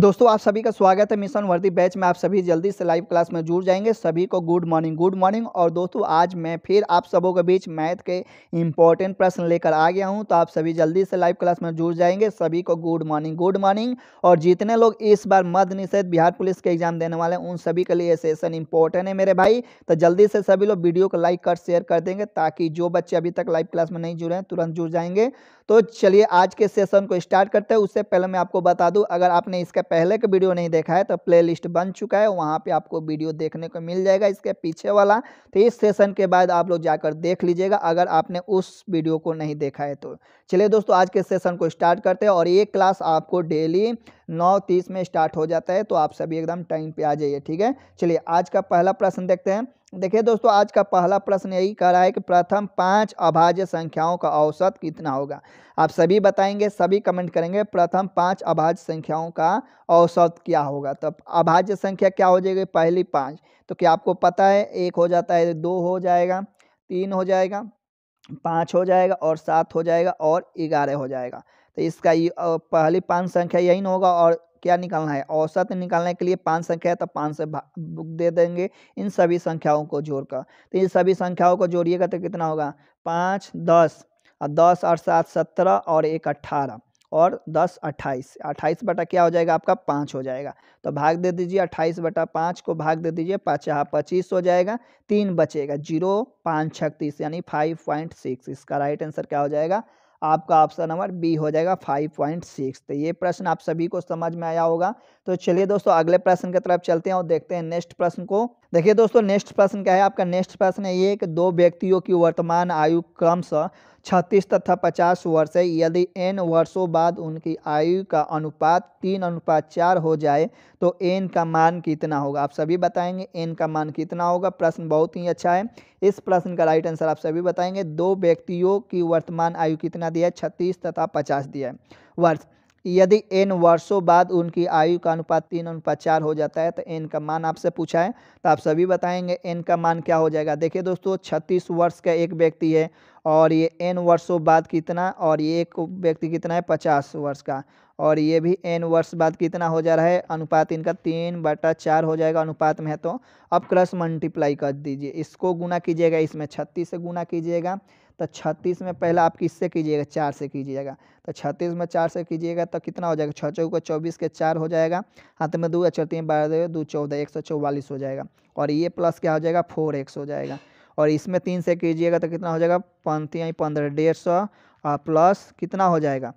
दोस्तों आप सभी का स्वागत है मिशन वर्दी बैच में आप सभी जल्दी से लाइव क्लास में जुड़ जाएंगे सभी को गुड मॉर्निंग गुड मॉर्निंग और दोस्तों आज मैं फिर आप सबों के बीच मैथ के इंपॉर्टेंट प्रश्न लेकर आ गया हूं तो आप सभी जल्दी से लाइव क्लास में जुड़ जाएंगे सभी को गुड मॉर्निंग गुड मॉर्निंग और जितने लोग इस बार मध्य निषेध बिहार पुलिस के एग्जाम देने वाले हैं उन सभी के लिए सेशन इंपॉर्टेंट है मेरे भाई तो जल्दी से सभी लोग वीडियो को लाइक कर शेयर कर देंगे ताकि जो बच्चे अभी तक लाइव क्लास में नहीं जुड़े हैं तुरंत जुड़ जाएंगे तो चलिए आज के सेशन को स्टार्ट करते हैं उससे पहले मैं आपको बता दूँ अगर आपने इसका का पहले का वीडियो नहीं देखा है तो प्लेलिस्ट बन चुका है वहाँ पे आपको वीडियो देखने को मिल जाएगा इसके पीछे वाला तो इस सेशन के बाद आप लोग जाकर देख लीजिएगा अगर आपने उस वीडियो को नहीं देखा है तो चलिए दोस्तों आज के सेशन को स्टार्ट करते हैं और ये क्लास आपको डेली नौ में स्टार्ट हो जाता है तो आप सभी एकदम टाइम पर आ जाइए ठीक है चलिए आज का पहला प्रश्न देखते हैं देखिए दोस्तों आज का पहला प्रश्न यही कह रहा है कि प्रथम पांच अभाज्य संख्याओं का औसत कितना होगा आप सभी बताएंगे सभी कमेंट करेंगे प्रथम पांच अभाज्य संख्याओं का औसत क्या होगा तो अभाज्य संख्या क्या हो जाएगी पहली पांच तो क्या आपको पता है एक हो जाता है दो हो जाएगा तीन हो जाएगा पाँच हो जाएगा और सात हो जाएगा और ग्यारह हो जाएगा तो इसका पहली पांच संख्या यही होगा और क्या निकालना है औसत निकालने के लिए पांच संख्या है तो पाँच से दे देंगे इन सभी संख्याओं को जोड़कर तो इन सभी संख्याओं को जोड़िएगा तो कितना होगा पाँच दस और दस और सात सत्रह और एक अट्ठारह और दस अट्ठाईस अट्ठाईस बटा क्या हो जाएगा आपका पाँच हो जाएगा तो भाग दे दीजिए अट्ठाईस बटा पाँच को भाग दे दीजिए पाँच पच्चीस हो जाएगा तीन बचेगा जीरो पाँच छत्तीस यानी फाइव पॉइंट सिक्स इसका राइट आंसर क्या हो जाएगा आपका ऑप्शन नंबर बी हो जाएगा 5.6 तो ये प्रश्न आप सभी को समझ में आया होगा तो चलिए दोस्तों अगले प्रश्न की तरफ चलते हैं और देखते हैं नेक्स्ट प्रश्न को देखिए दोस्तों नेक्स्ट प्रश्न क्या है आपका नेक्स्ट प्रश्न है ये कि दो व्यक्तियों की वर्तमान आयु क्रमशः छत्तीस तथा पचास वर्ष है यदि एन वर्षों बाद उनकी आयु का अनुपात तीन अनुपात चार हो जाए तो एन का मान कितना होगा आप सभी बताएंगे एन का मान कितना होगा प्रश्न बहुत ही अच्छा है इस प्रश्न का राइट आंसर आप सभी बताएंगे दो व्यक्तियों की वर्तमान आयु कितना दिया है छत्तीस तथा पचास दिया है वर्ष यदि एन वर्षों बाद उनकी आयु का अनुपात तीन अनुपात चार हो जाता है तो एन का मान आपसे पूछा है तो आप सभी बताएंगे एन का मान क्या हो जाएगा देखिए दोस्तों छत्तीस वर्ष का एक व्यक्ति है और ये एन वर्षों बाद कितना और ये एक व्यक्ति कितना है पचास वर्ष का और ये भी एन वर्ष बाद कितना हो जा रहा है अनुपात इनका तीन बटा चार हो जाएगा अनुपात में है तो अब क्रस मल्टीप्लाई कर दीजिए इसको गुना कीजिएगा इसमें छत्तीस से गुना कीजिएगा तो छत्तीस में पहला आप किससे कीजिएगा चार से कीजिएगा तो छत्तीस में चार से कीजिएगा तो कितना हो जाएगा छः चौको चौबीस के चार हो जाएगा हाथ में दो या हैं बारह दो चौदह एक सौ चौवालीस हो जाएगा और ये प्लस क्या हो जाएगा फोर एक्स हो जाएगा और इसमें तीन से कीजिएगा तो कितना हो जाएगा यहीं पंद्रह डेढ़ सौ और प्लस कितना हो जाएगा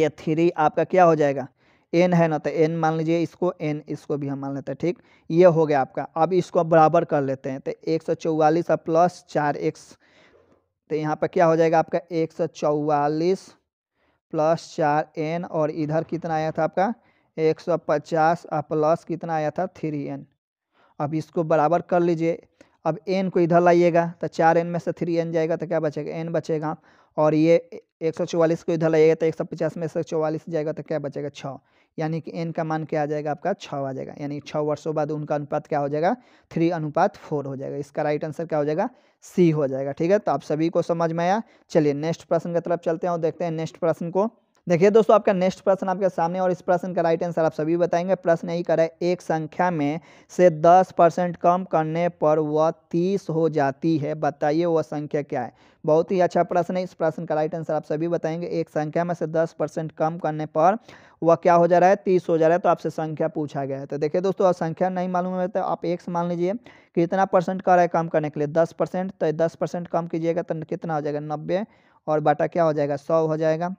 ये थ्री आपका क्या हो जाएगा एन है ना तो एन मान लीजिए इसको एन इसको भी हम मान लेते हैं ठीक ये हो गया आपका अब इसको बराबर कर लेते हैं तो एक सौ चौवालीस और प्लस चार एक्स तो यहाँ पर क्या हो जाएगा आपका एक सौ चौवालीस प्लस चार एन और इधर कितना आया था आपका एक सौ पचास और प्लस कितना आया था थ्री एन अब इसको बराबर कर लीजिए अब एन को इधर लाइएगा तो चार एन में से थ्री एन जाएगा तो क्या बचेगा एन बचेगा और ये एक सौ चौवालीस को इधर लाइएगा तो एक सौ पचास में से चौवालीस जाएगा तो क्या बचेगा छः यानी कि एन का मान क्या आ जाएगा आपका छः आ जाएगा यानी छः वर्षों बाद उनका अनुपात क्या हो जाएगा थ्री अनुपात फोर हो जाएगा इसका राइट आंसर क्या हो जाएगा सी हो जाएगा ठीक है तो आप सभी को समझ में आया चलिए नेक्स्ट प्रश्न की तरफ चलते हैं और देखते हैं नेक्स्ट प्रश्न को देखिए दोस्तों आपका नेक्स्ट प्रश्न आपके सामने और इस प्रश्न का राइट आंसर आप सभी बताएंगे प्रश्न यही करें है एक संख्या में से दस परसेंट कम करने पर वह तीस हो जाती है बताइए वह संख्या क्या है बहुत ही अच्छा प्रश्न है इस प्रश्न का राइट आंसर आप सभी बताएंगे एक संख्या में से दस परसेंट कम करने पर वह क्या हो जा रहा है तीस हो जा रहा है तो आपसे संख्या पूछा गया है तो देखिए दोस्तों और संख्या नहीं मालूम है तो आप से मान लीजिए कितना परसेंट कर रहा है कम करने के लिए दस परसेंट तो दस परसेंट कम कीजिएगा तो कितना हो जाएगा नब्बे और बाटा क्या हो जाएगा सौ हो जाएगा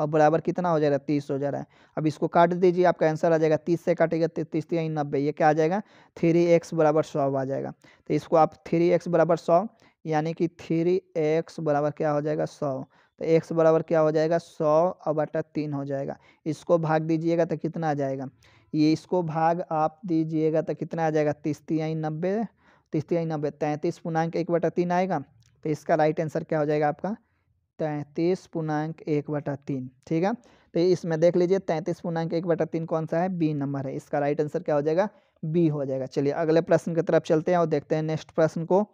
और बराबर कितना हो जाएगा तीस हो जा रहा है अब इसको काट दीजिए आपका आंसर आ जाएगा तीस से काटेगा तीस तीन नब्बे ये क्या आ जाएगा थ्री एक्स बराबर सौ आ जाएगा तो इसको आप थ्री एक्स बराबर सौ यानी कि थ्री एक्स बराबर क्या हो जाएगा सौ तो एक्स बराबर क्या हो जाएगा सौ और बटा तीन हो जाएगा इसको भाग दीजिएगा तो कितना आ जाएगा ये इसको भाग आप दीजिएगा तो कितना आ जाएगा तीस तिहाई नब्बे तीस तिहाई नब्बे तैंतीस पूर्णांक एक बटा तीन आएगा तो इसका राइट आंसर क्या हो जाएगा आपका तैंतीस पूर्णांक एक बटा तीन ठीक है तो इसमें देख लीजिए तैंतीस पूर्णांक एक बटा तीन कौन सा है बी नंबर है इसका राइट आंसर क्या हो जाएगा बी हो जाएगा चलिए अगले प्रश्न की तरफ चलते हैं और देखते हैं नेक्स्ट प्रश्न को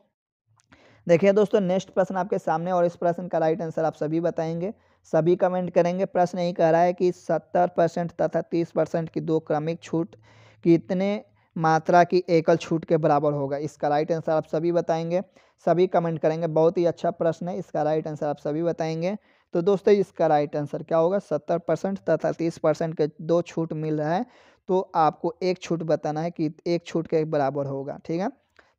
देखिए दोस्तों नेक्स्ट प्रश्न आपके सामने और इस प्रश्न का राइट आंसर आप सभी बताएंगे सभी कमेंट करेंगे प्रश्न यही कह रहा है कि सत्तर परसेंट तथा तीस परसेंट की दो क्रमिक छूट कितने मात्रा की एकल छूट के बराबर होगा इसका राइट आंसर आप सभी बताएंगे सभी कमेंट करेंगे बहुत ही अच्छा प्रश्न है इसका राइट आंसर आप सभी बताएंगे तो दोस्तों इसका राइट आंसर क्या होगा सत्तर परसेंट तथा तीस परसेंट के दो छूट मिल रहा है तो आपको एक छूट बताना है कि एक छूट के बराबर होगा ठीक है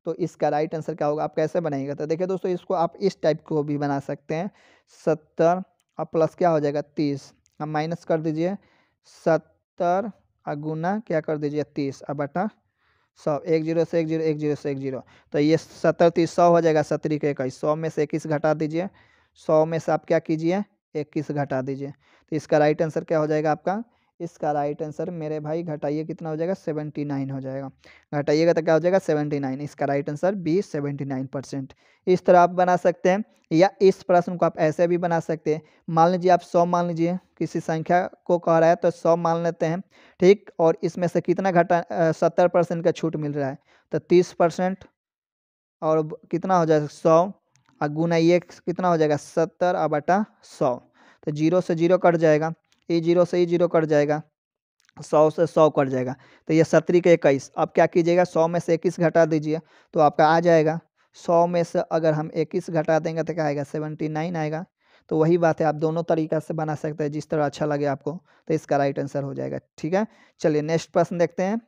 तो इसका राइट आंसर क्या होगा आप कैसे बनाएगा तो देखिए दोस्तों इसको आप इस टाइप को भी बना सकते हैं सत्तर और प्लस क्या हो जाएगा तीस अब माइनस कर दीजिए सत्तर और गुना क्या कर दीजिए तीस अब बटा सौ एक जीरो से एक जीरो एक जीरो से एक जीरो तो ये सत्तर तीस सौ हो जाएगा सत्तरी के इक्कीस सौ में से इक्कीस घटा दीजिए सौ में से आप क्या कीजिए इक्कीस घटा दीजिए तो इसका राइट आंसर क्या हो जाएगा आपका इसका राइट आंसर मेरे भाई घटाइए कितना हो जाएगा सेवेंटी नाइन हो जाएगा घटाइएगा तो क्या हो जाएगा सेवेंटी नाइन इसका right answer B seventy nine percent इस तरह आप बना सकते हैं या इस प्रश्न को आप ऐसे भी बना सकते हैं मान लीजिए आप सौ मान लीजिए किसी संख्या को कह रहा है तो सौ मान लेते हैं ठीक और इसमें से कितना घटा सत्तर परसेंट का छूट मिल रहा है तो तीस परसेंट और कितना हो जाएगा सौ और गुना ये कितना हो जाएगा सत्तर और बटा सौ तो जीरो से जीरो कट जाएगा ई e जीरो से ई e जीरो कट जाएगा सौ से सौ कट जाएगा तो ये सत्री के इक्कीस अब क्या कीजिएगा सौ में से इक्कीस घटा दीजिए तो आपका आ जाएगा सौ में से अगर हम इक्कीस घटा देंगे तो क्या आएगा सेवेंटी नाइन आएगा तो वही बात है आप दोनों तरीका से बना सकते हैं जिस तरह अच्छा लगे आपको तो इसका राइट आंसर हो जाएगा ठीक है चलिए नेक्स्ट प्रश्न देखते हैं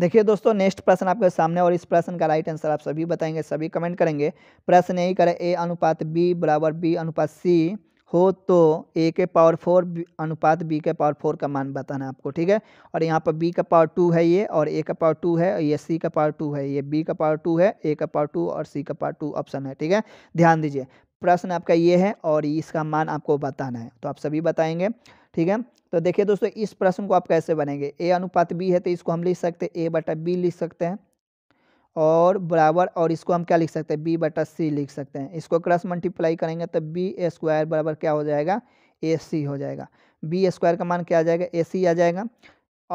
देखिए दोस्तों नेक्स्ट प्रश्न आपके सामने और इस प्रश्न का राइट आंसर आप सभी बताएंगे सभी कमेंट करेंगे प्रश्न यही करें ए अनुपात बी बराबर बी अनुपात सी हो तो ए के पावर फोर अनुपात बी के पावर फोर का मान बताना आपको ठीक है और यहाँ पर बी का पावर टू है ये और ए का पावर टू है और ये सी का पावर टू है ये बी का पावर टू है ए का पावर टू और सी का पावर टू ऑप्शन है ठीक है ध्यान दीजिए प्रश्न आपका ये है और इसका मान आपको बताना है तो आप सभी बताएंगे ठीक है तो देखिए दोस्तों इस प्रश्न को आप कैसे बनेंगे ए अनुपात बी है तो इसको हम लिख सकते हैं ए बटा बी लिख सकते हैं और बराबर और इसको हम क्या लिख सकते हैं बी बटा सी लिख सकते हैं इसको क्रॉस मल्टीप्लाई करेंगे तो बी स्क्वायर बराबर क्या हो जाएगा ए सी हो जाएगा बी स्क्वायर का मान क्या आ जाएगा ए सी आ जाएगा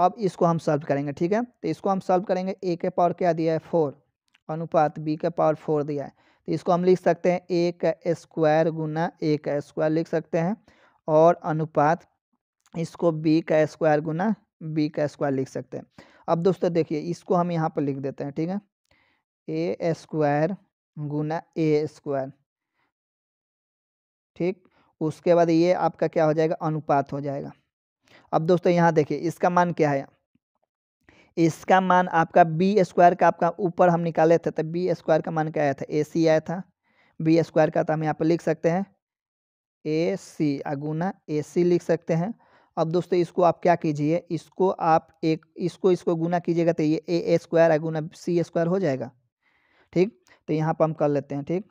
अब इसको हम सॉल्व करेंगे ठीक है तो इसको हम सॉल्व करेंगे ए के पावर क्या दिया है फोर अनुपात बी का पावर फोर दिया है तो इसको हम लिख सकते हैं ए का स्क्वायर गुना ए का स्क्वायर लिख सकते हैं और अनुपात इसको बी का स्क्वायर गुना बी का स्क्वायर लिख सकते हैं अब दोस्तों देखिए इसको हम यहाँ पर लिख देते हैं ठीक है ए स्क्वायर गुना ए स्क्वायर ठीक उसके बाद ये आपका क्या हो जाएगा अनुपात हो जाएगा अब दोस्तों यहाँ देखिए इसका मान क्या है इसका मान आपका बी स्क्वायर का आपका ऊपर हम निकाले थे तो बी स्क्वायर का मान क्या आया था ए सी आया था बी स्क्वायर का तो हम यहाँ पर लिख सकते हैं ए सी अगुना ए सी लिख सकते हैं अब दोस्तों इसको आप क्या कीजिए इसको आप एक इसको इसको गुना कीजिएगा तो ये ए स्क्वायर अगुना सी स्क्वायर हो जाएगा ठीक तो यहाँ पर हम कर लेते हैं ठीक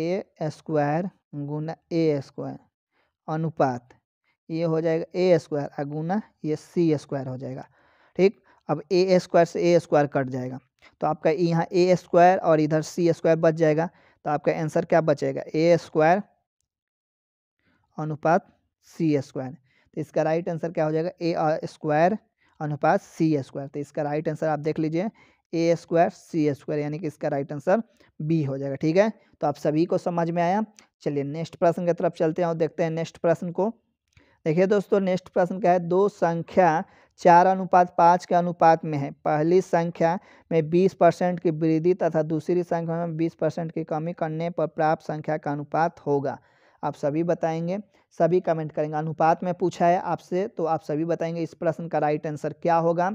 ए स्क्वायर गुना ए स्क्वायर अनुपात ये हो जाएगा ए स्क्वायर और गुना ये सी स्क्वायर हो जाएगा ठीक अब ए स्क्वायर से ए स्क्वायर कट जाएगा तो आपका यहाँ ए स्क्वायर और इधर सी स्क्वायर बच जाएगा तो आपका आंसर क्या बचेगा ए स्क्वायर अनुपात सी स्क्वायर तो इसका राइट आंसर क्या हो जाएगा ए स्क्वायर uh, अनुपात सी स्क्वायर तो इसका राइट आंसर आप देख लीजिए ए स्क्वायर सी स्क्वायर यानी कि इसका राइट आंसर बी हो जाएगा ठीक है तो आप सभी को समझ में आया चलिए नेक्स्ट प्रश्न की तरफ चलते हैं और देखते हैं नेक्स्ट प्रश्न को देखिए दोस्तों नेक्स्ट प्रश्न क्या है दो संख्या चार अनुपात पाँच के अनुपात में है पहली संख्या में बीस परसेंट की वृद्धि तथा दूसरी संख्या में बीस परसेंट की कमी करने पर प्राप्त संख्या का अनुपात होगा आप सभी बताएंगे सभी कमेंट करेंगे अनुपात में पूछा है आपसे तो आप सभी बताएंगे इस प्रश्न का राइट आंसर क्या होगा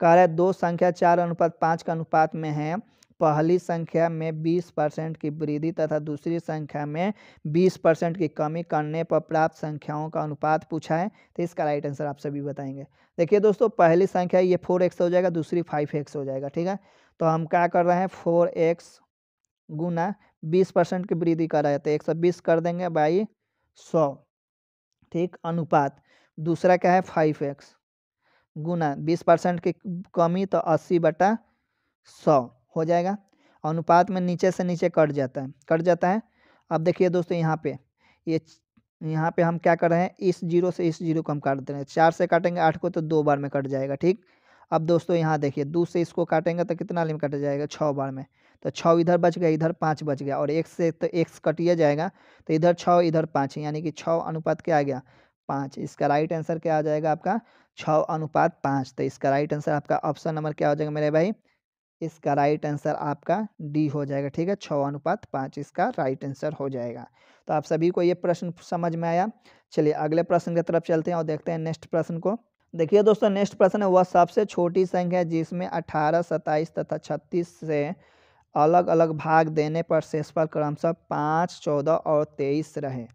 कह रहे दो संख्या चार अनुपात पाँच का अनुपात में है पहली संख्या में 20 परसेंट की वृद्धि तथा दूसरी संख्या में 20 परसेंट की कमी करने पर प्राप्त संख्याओं का अनुपात पूछा है तो इसका राइट आंसर आप सभी बताएंगे देखिए दोस्तों पहली संख्या ये फोर एक्स हो जाएगा दूसरी फाइव एक्स हो जाएगा ठीक है तो हम क्या कर रहे हैं फोर एक्स गुना बीस परसेंट की वृद्धि कर रहे थे तो एक सौ बीस कर देंगे बाई सौ ठीक अनुपात दूसरा क्या है फाइव एक्स गुना बीस परसेंट की कमी तो अस्सी बटा सौ हो जाएगा अनुपात में नीचे से नीचे कट जाता है कट जाता है अब देखिए दोस्तों यहाँ पे ये यहाँ पे हम क्या कर रहे हैं इस जीरो से इस जीरो को हम काट दे रहे हैं चार से काटेंगे आठ को तो दो बार में कट जाएगा ठीक अब दोस्तों यहाँ देखिए दो से इसको काटेंगे तो कितना लिम कट जाएगा छः बार में तो छः इधर बच गया इधर पाँच बच गया और एक से तो एक कटिया जाएगा तो इधर छः इधर पाँच यानी कि छः अनुपात क्या आ गया पाँच इसका राइट आंसर क्या आ जाएगा आपका छ अनुपात पाँच तो इसका राइट आंसर आपका ऑप्शन नंबर क्या हो जाएगा मेरे भाई इसका राइट आंसर आपका डी हो जाएगा ठीक है छः अनुपात पाँच इसका राइट आंसर हो जाएगा तो आप सभी को ये प्रश्न समझ में आया चलिए अगले प्रश्न की तरफ चलते हैं और देखते हैं नेक्स्ट प्रश्न को देखिए दोस्तों नेक्स्ट प्रश्न है वह सबसे छोटी संख्या है जिसमें अठारह सत्ताईस तथा छत्तीस से अलग अलग भाग देने पर शेषफल क्रमशः पाँच चौदह और तेईस रहे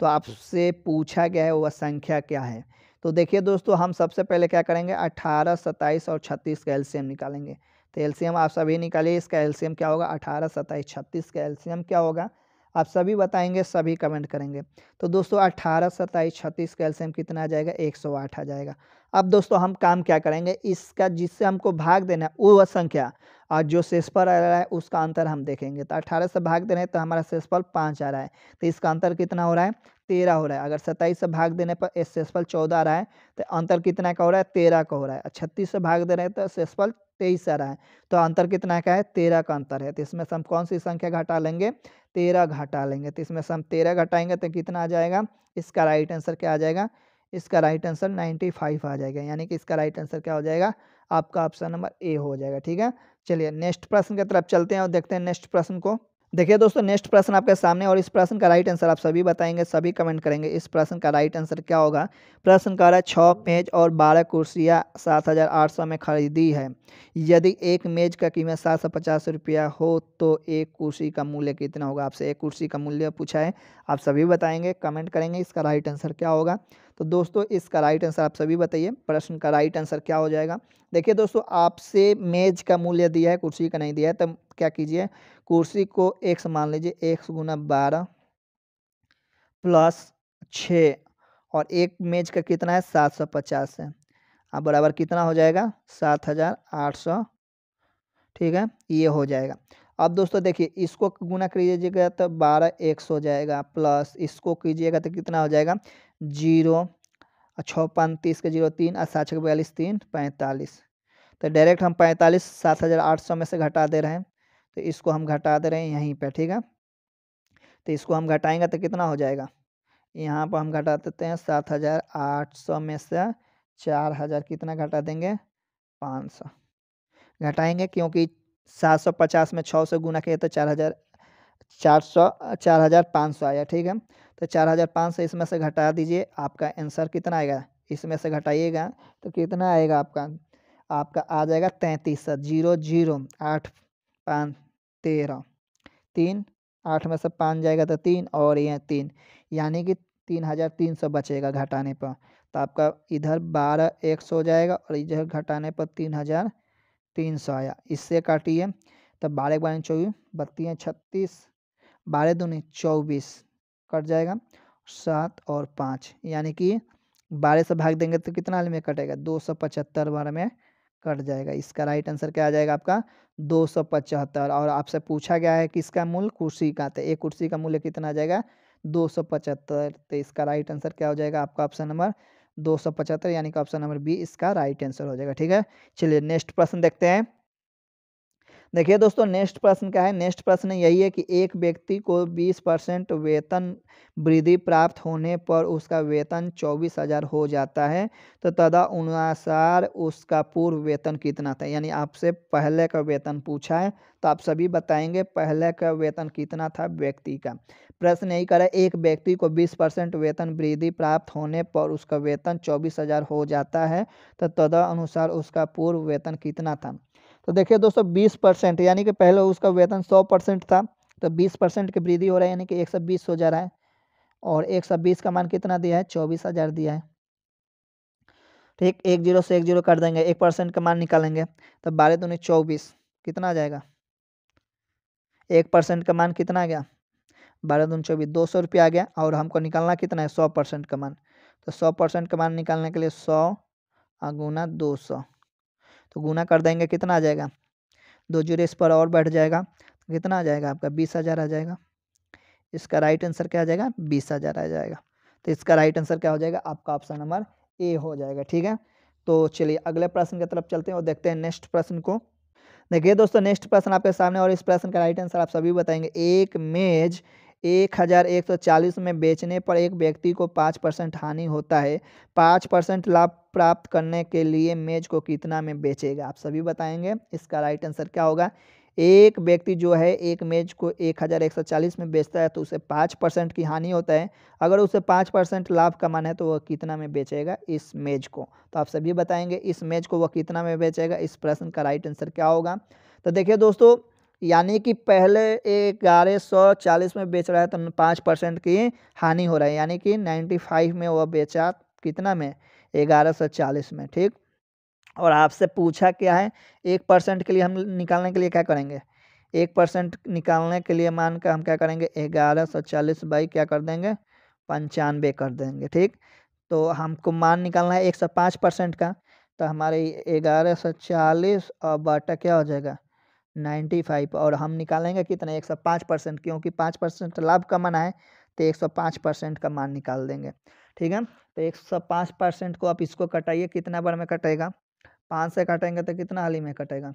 तो आपसे पूछा गया है वह संख्या क्या है तो देखिए दोस्तों हम सबसे पहले क्या करेंगे अठारह सत्ताईस और छत्तीस का एल्सियम निकालेंगे तो एल्सियम आप सभी निकालिए इसका एल्सियम क्या होगा अठारह सत्ताईस छत्तीस का एल्सियम क्या होगा आप सभी बताएंगे सभी कमेंट करेंगे तो दोस्तों अट्ठारह सत्ताईस छत्तीस का एल्सियम कितना आ जाएगा एक सौ आठ आ जाएगा अब दोस्तों हम काम क्या करेंगे इसका जिससे हमको भाग देना है वह संख्या और जो शेषफल आ रहा है उसका अंतर हम देखेंगे तो अठारह से भाग दे रहे हैं तो हमारा शेषफल पाँच आ रहा है तो इसका अंतर कितना हो रहा है तेरह हो रहा है अगर सत्ताईस से भाग देने पर शेषफल चौदह आ रहा है तो अंतर कितना का हो रहा है तेरह का हो रहा है छत्तीस से भाग दे रहे हैं तो शेषफल तेईस आ रहा है तो अंतर कितना का है तेरह का अंतर है तो इसमें से हम कौन सी संख्या घटा लेंगे तेरह घटा लेंगे तो इसमें से हम तेरह घटाएंगे तो कितना आ जाएगा इसका राइट आंसर क्या आ जाएगा इसका राइट आंसर नाइन्टी फाइव आ जाएगा यानी कि इसका राइट आंसर क्या हो जाएगा आपका ऑप्शन नंबर ए हो जाएगा ठीक है चलिए नेक्स्ट प्रश्न की तरफ चलते हैं और देखते हैं नेक्स्ट प्रश्न को देखिए दोस्तों नेक्स्ट प्रश्न आपके सामने और इस प्रश्न का राइट आंसर आप सभी बताएंगे सभी कमेंट करेंगे इस प्रश्न का राइट आंसर क्या होगा प्रश्न कह रहा है छः मेज और बारह कुर्सियाँ सात हज़ार आठ सौ में खरीदी है यदि एक मेज का कीमत सात सौ पचास रुपया हो तो एक कुर्सी का मूल्य कितना होगा आपसे एक कुर्सी का मूल्य पूछा है आप सभी बताएंगे कमेंट करेंगे इसका राइट आंसर क्या होगा तो दोस्तों इसका राइट आंसर आप सभी बताइए प्रश्न का राइट आंसर क्या हो जाएगा देखिए दोस्तों आपसे मेज का मूल्य दिया है कुर्सी का नहीं दिया है तो क्या कीजिए कुर्सी को एक मान लीजिए एक गुना बारह प्लस छ और एक मेज का कितना है सात सौ पचास है अब बराबर कितना हो जाएगा सात हज़ार आठ सौ ठीक है ये हो जाएगा अब दोस्तों देखिए इसको गुना कीजिएगा तो बारह एक हो जाएगा प्लस इसको कीजिएगा तो कितना हो जाएगा जीरो छः पाँच तीस के जीरो तीन और सात छः बयालीस तीन पैंतालीस तो डायरेक्ट हम पैंतालीस सात हज़ार आठ सौ में से घटा दे रहे हैं तो इसको हम घटा दे रहे हैं यहीं पर ठीक है तो इसको हम घटाएंगे तो कितना हो जाएगा यहाँ पर हम घटा देते हैं सात हज़ार आठ सौ में से चार हज़ार कितना घटा देंगे पाँच सौ घटाएँगे क्योंकि सात सौ पचास में छः सौ गुना किए तो चार हज़ार चार सौ चार हज़ार पाँच सौ आया ठीक है तो चार हज़ार पाँच सौ इसमें से घटा दीजिए आपका आंसर कितना आएगा इसमें से घटाइएगा तो कितना आएगा आपका आपका आ जाएगा तैंतीस जीरो जीरो आठ पाँच तेरह तीन आठ में से पाँच जाएगा तो तीन और ये तीन यानी कि तीन हज़ार तीन सौ बचेगा घटाने पर तो आपका इधर बारह एक सौ जाएगा और इधर घटाने पर तीन हज़ार तीन सौ आया इससे काटिए तो बारह बारह चौबीस बत्तीस छत्तीस बारह दूनी चौबीस कट जाएगा सात और पाँच यानी कि बारह से भाग देंगे तो कितना में कटेगा दो सौ पचहत्तर बारह में कट जाएगा इसका राइट आंसर क्या आ जाएगा आपका दो सौ पचहत्तर और आपसे पूछा गया है कि इसका मूल्य कुर्सी का तो एक कुर्सी का मूल्य कितना आ जाएगा दो सौ पचहत्तर तो इसका राइट आंसर क्या हो जाएगा आपका ऑप्शन नंबर दो सौ पचहत्तर यानी कि ऑप्शन नंबर बी इसका राइट आंसर हो जाएगा ठीक है चलिए नेक्स्ट प्रश्न देखते हैं देखिए दोस्तों नेक्स्ट प्रश्न क्या है नेक्स्ट प्रश्न यही है कि एक व्यक्ति को 20 परसेंट वेतन वृद्धि प्राप्त होने पर उसका वेतन चौबीस हज़ार हो जाता है तो तदा अनुसार उसका पूर्व वेतन कितना था यानी आपसे पहले का वेतन पूछा है तो आप सभी बताएंगे पहले का वेतन कितना था व्यक्ति का प्रश्न यही करें एक व्यक्ति को बीस परसेंट वेतन वृद्धि प्राप्त होने पर उसका वेतन चौबीस हज़ार हो जाता है तो तदा अनुसार उसका पूर्व वेतन कितना था तो देखिए दोस्तों बीस परसेंट यानी कि पहले उसका वेतन सौ परसेंट था तो बीस परसेंट की वृद्धि हो रहा है यानी कि एक सौ बीस हो जा रहा है और एक सौ बीस का मान कितना दिया है चौबीस हज़ार दिया है ठीक तो एक जीरो से एक जीरो कर देंगे एक परसेंट का मान निकालेंगे तो बारह दोनों चौबीस कितना आ जाएगा एक परसेंट का मान कितना आ गया बारह दून चौबीस दो सौ रुपया आ गया और हमको निकालना कितना है सौ परसेंट का मान तो सौ परसेंट का मान निकालने के लिए सौ गुना दो सौ तो गुना कर देंगे कितना आ जाएगा दो जीरो इस पर और बैठ जाएगा तो कितना आ जाएगा आपका बीस हज़ार आ जाएगा इसका राइट आंसर क्या आ जाएगा बीस हज़ार आ जाएगा तो इसका राइट आंसर क्या हो जाएगा आपका ऑप्शन नंबर ए हो जाएगा ठीक है तो चलिए अगले प्रश्न की तरफ चलते हैं और देखते हैं नेक्स्ट प्रश्न को देखिए दोस्तों नेक्स्ट प्रश्न आपके सामने और इस प्रश्न का राइट आंसर आप सभी बताएंगे एक मेज़ एक हज़ार एक सौ चालीस में बेचने पर एक व्यक्ति को पाँच परसेंट हानि होता है पाँच परसेंट लाभ प्राप्त करने के लिए मेज को कितना में बेचेगा आप सभी बताएंगे इसका राइट आंसर क्या होगा एक व्यक्ति जो है एक मेज को एक हज़ार एक सौ चालीस में बेचता है तो उसे पाँच परसेंट की हानि होता है अगर उसे पाँच परसेंट लाभ कमाना है तो वह कितना में बेचेगा इस मेज को तो आप सभी बताएंगे इस मेज को वह कितना में बेचेगा इस प्रश्न का राइट आंसर क्या होगा तो देखिए दोस्तों यानी कि पहले ग्यारह सौ चालीस में बेच रहा है तो पाँच परसेंट की हानि हो रहा है यानी कि नाइन्टी फाइव में वह बेचा कितना में ग्यारह सौ चालीस में ठीक और आपसे पूछा क्या है एक परसेंट के लिए हम निकालने के लिए क्या करेंगे एक परसेंट निकालने के लिए मान कर हम क्या करेंगे ग्यारह सौ चालीस बाई क्या कर देंगे पंचानवे कर देंगे ठीक तो हमको मान निकालना है एक सौ पाँच परसेंट का तो हमारे ग्यारह सौ चालीस और बाटा क्या हो जाएगा नाइन्टी फाइव और हम निकालेंगे कितना एक सौ पाँच परसेंट क्योंकि पाँच परसेंट लाभ कमाना है तो एक सौ पाँच परसेंट का मान निकाल देंगे ठीक है तो एक सौ पाँच परसेंट को आप इसको कटाइए कितना बार में कटेगा पाँच से काटेंगे तो कितना हाल ही में कटेगा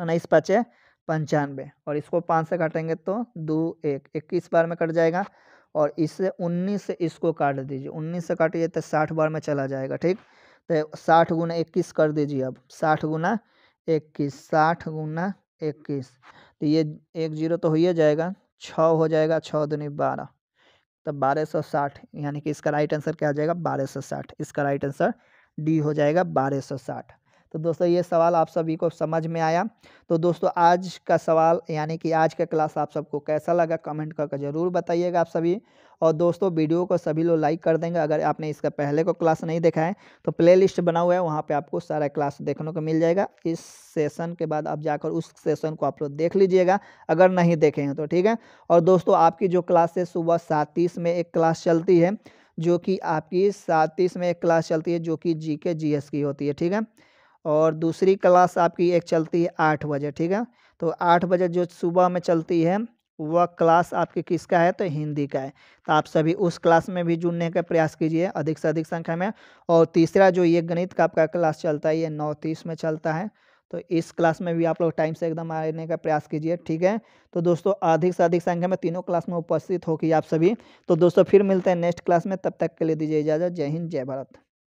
उन्नीस पचे पंचानवे और इसको पाँच से काटेंगे तो दो एक इक्कीस बार में कट जाएगा और इससे उन्नीस से इसको काट दीजिए उन्नीस से काटिए तो साठ बार में चला जाएगा ठीक तो साठ गुना इक्कीस कर दीजिए अब साठ गुना इक्कीस साठ गुना इक्कीस तो ये एक जीरो तो हो ही जाएगा छः हो जाएगा छः दुनी बारह तो बारह सौ साठ यानी कि इसका राइट आंसर क्या हो जाएगा बारह सौ साठ इसका राइट आंसर डी हो जाएगा बारह सौ साठ तो दोस्तों ये सवाल आप सभी को समझ में आया तो दोस्तों आज का सवाल यानी कि आज का क्लास आप सबको कैसा लगा कमेंट करके ज़रूर बताइएगा आप सभी और दोस्तों वीडियो को सभी लोग लाइक कर देंगे अगर आपने इसका पहले को क्लास नहीं देखा है तो प्लेलिस्ट बना हुआ है वहाँ पे आपको सारा क्लास देखने को मिल जाएगा इस सेशन के बाद आप जाकर उस सेशन को आप लोग देख लीजिएगा अगर नहीं देखे हैं तो ठीक है और दोस्तों आपकी जो क्लास है सुबह सात तीस में एक क्लास चलती है जो कि आपकी सात तीस में एक क्लास चलती है जो कि जी के जी एस की होती है ठीक है और दूसरी क्लास आपकी एक चलती है आठ बजे ठीक है तो आठ बजे जो सुबह में चलती है वह क्लास आपके किसका है तो हिंदी का है तो आप सभी उस क्लास में भी जुड़ने का प्रयास कीजिए अधिक से अधिक संख्या में और तीसरा जो ये गणित का आपका क्लास चलता है ये नौ तीस में चलता है तो इस क्लास में भी आप लोग टाइम से एकदम आने का प्रयास कीजिए ठीक है तो दोस्तों अधिक से अधिक संख्या में तीनों क्लास में उपस्थित होगी आप सभी तो दोस्तों फिर मिलते हैं नेक्स्ट क्लास में तब तक के लिए दीजिए इजाज़त जय हिंद जय भारत